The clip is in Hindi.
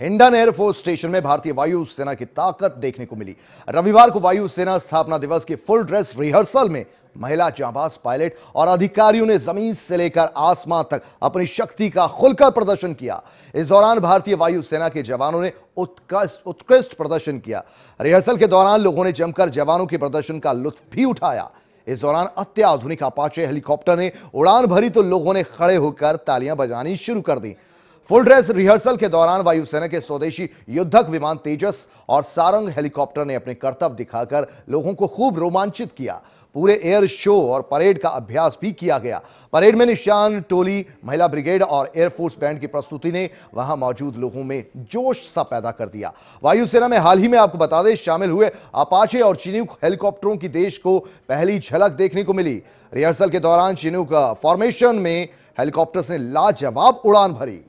हिंडन एयरफोर्स स्टेशन में भारतीय वायुसेना की ताकत देखने को मिली रविवार को वायुसेना स्थापना दिवस की फुल ड्रेस रिहर्सल में महिला जाबाज पायलट और अधिकारियों ने जमीन से लेकर आसमान तक अपनी शक्ति का खुलकर प्रदर्शन किया इस दौरान भारतीय वायुसेना के जवानों ने उत्कृष्ट उत्कृष्ट प्रदर्शन किया रिहर्सल के दौरान लोगों ने जमकर जवानों के प्रदर्शन का लुत्फ भी उठाया इस दौरान अत्याधुनिक अपाचे हेलीकॉप्टर ने उड़ान भरी तो लोगों ने खड़े होकर तालियां बजानी शुरू कर दी फुल ड्रेस रिहर्सल के दौरान वायुसेना के स्वदेशी युद्धक विमान तेजस और सारंग हेलीकॉप्टर ने अपने कर्तव्य दिखाकर लोगों को खूब रोमांचित किया पूरे एयर शो और परेड का अभ्यास भी किया गया परेड में निशान टोली महिला ब्रिगेड और एयरफोर्स बैंड की प्रस्तुति ने वहां मौजूद लोगों में जोश सा पैदा कर दिया वायुसेना में हाल ही में आपको बता दें शामिल हुए अपाचे और चिन्युक हेलीकॉप्टरों की देश को पहली झलक देखने को मिली रिहर्सल के दौरान चीनुक फॉर्मेशन में हेलीकॉप्टर ने लाजवाब उड़ान भरी